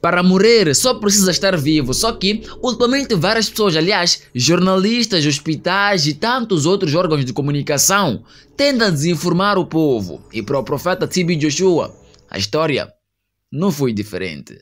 Para morrer só precisa estar vivo. Só que, ultimamente, várias pessoas, aliás, jornalistas, hospitais e tantos outros órgãos de comunicação, tendem a desinformar o povo. E para o profeta Tibi Joshua, a história não foi diferente.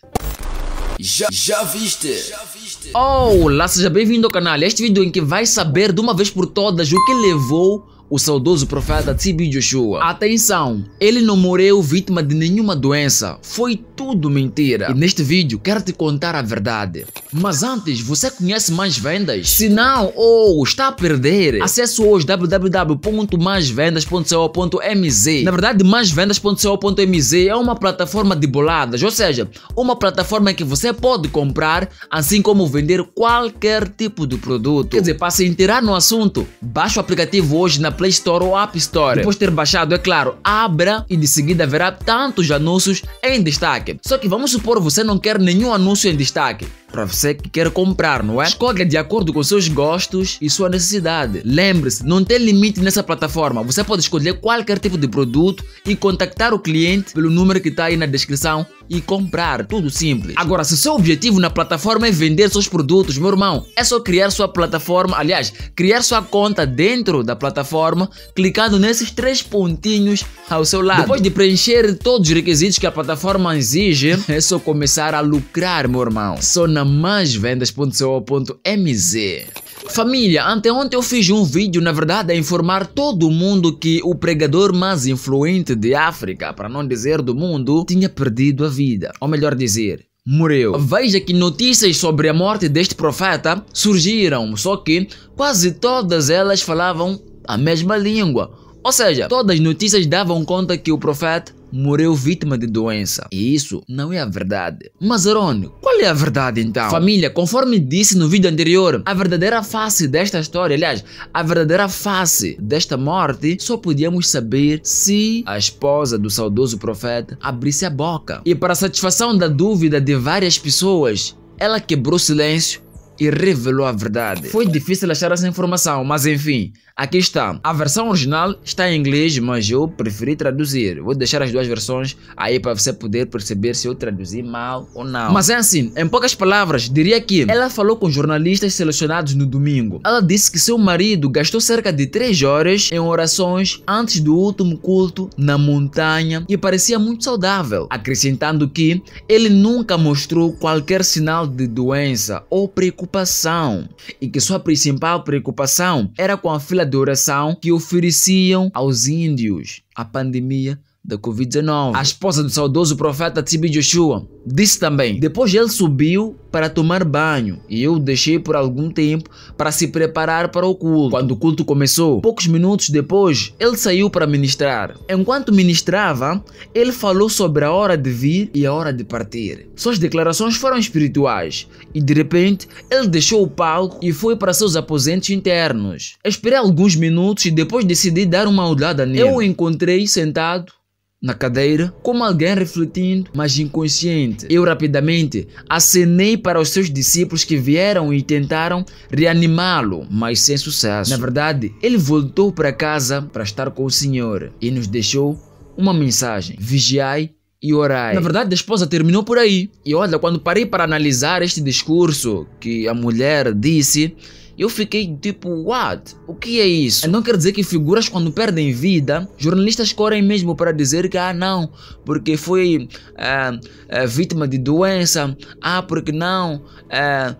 Já, já viste? Já viste? Olá, seja bem-vindo ao canal. Este vídeo em que vais saber de uma vez por todas o que levou o saudoso profeta T.B. Joshua. Atenção, ele não morreu vítima de nenhuma doença, foi tudo mentira. E neste vídeo quero te contar a verdade. Mas antes, você conhece mais vendas? Se não, ou oh, está a perder, acesse hoje www.maisvendas.co.mz. Na verdade, maisvendas.co.mz é uma plataforma de boladas, ou seja, uma plataforma que você pode comprar, assim como vender qualquer tipo de produto. Quer dizer, para se inteirar no assunto, baixe o aplicativo hoje na Play Store ou App Store. Depois de ter baixado, é claro, abra e de seguida verá tantos anúncios em destaque. Só que vamos supor você não quer nenhum anúncio em destaque para você é que quer comprar, não é? Escolha de acordo com seus gostos e sua necessidade. Lembre-se, não tem limite nessa plataforma. Você pode escolher qualquer tipo de produto e contactar o cliente pelo número que está aí na descrição e comprar. Tudo simples. Agora, se seu objetivo na plataforma é vender seus produtos, meu irmão, é só criar sua plataforma, aliás, criar sua conta dentro da plataforma, clicando nesses três pontinhos ao seu lado. Depois de preencher todos os requisitos que a plataforma exige, é só começar a lucrar, meu irmão. Só na maisvendas.co.mz Família, anteontem eu fiz um vídeo, na verdade, a informar todo mundo que o pregador mais influente de África, para não dizer do mundo, tinha perdido a vida. Ou melhor dizer, morreu. Veja que notícias sobre a morte deste profeta surgiram, só que quase todas elas falavam a mesma língua. Ou seja, todas as notícias davam conta que o profeta morreu vítima de doença. E isso não é a verdade. Mas, Arônio, qual é a verdade então? Família, conforme disse no vídeo anterior, a verdadeira face desta história, aliás, a verdadeira face desta morte, só podíamos saber se a esposa do saudoso profeta abrisse a boca. E para satisfação da dúvida de várias pessoas, ela quebrou silêncio e revelou a verdade. Foi difícil achar essa informação, mas enfim, aqui está. A versão original está em inglês, mas eu preferi traduzir. Vou deixar as duas versões aí para você poder perceber se eu traduzi mal ou não. Mas é assim, em poucas palavras, diria que ela falou com jornalistas selecionados no domingo. Ela disse que seu marido gastou cerca de 3 horas em orações antes do último culto na montanha e parecia muito saudável, acrescentando que ele nunca mostrou qualquer sinal de doença ou preocupação preocupação e que sua principal preocupação era com a fila de oração que ofereciam aos índios. A pandemia da Covid-19. A esposa do saudoso profeta Tsibi Joshua disse também: Depois ele subiu para tomar banho e eu deixei por algum tempo para se preparar para o culto. Quando o culto começou, poucos minutos depois, ele saiu para ministrar. Enquanto ministrava, ele falou sobre a hora de vir e a hora de partir. Suas declarações foram espirituais e de repente ele deixou o palco e foi para seus aposentos internos. Esperei alguns minutos e depois decidi dar uma olhada nele. Eu o encontrei sentado na cadeira, como alguém refletindo, mas inconsciente. Eu rapidamente acenei para os seus discípulos que vieram e tentaram reanimá-lo, mas sem sucesso. Na verdade, ele voltou para casa para estar com o Senhor e nos deixou uma mensagem: vigiai e orai. Na verdade, a esposa terminou por aí. E olha, quando parei para analisar este discurso que a mulher disse, eu fiquei tipo, what? O que é isso? Não quer dizer que figuras quando perdem vida, jornalistas correm mesmo para dizer que, ah não, porque foi eh, eh, vítima de doença, ah porque não, eh,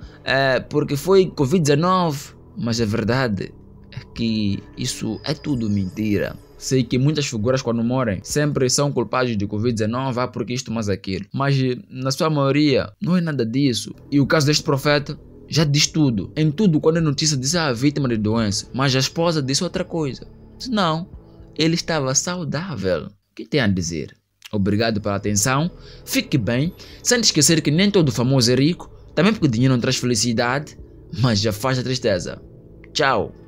porque foi Covid-19. Mas a verdade é que isso é tudo mentira. Sei que muitas figuras, quando morrem, sempre são culpadas de Covid-19, ah, porque isto, mas aquilo. Mas, na sua maioria, não é nada disso. E o caso deste profeta já diz tudo. Em tudo, quando a notícia diz ah, a vítima de doença, mas a esposa disse outra coisa. Não, ele estava saudável. O que tem a dizer? Obrigado pela atenção, fique bem, sem esquecer que nem todo famoso é rico, também porque dinheiro não traz felicidade, mas já faz a tristeza. Tchau!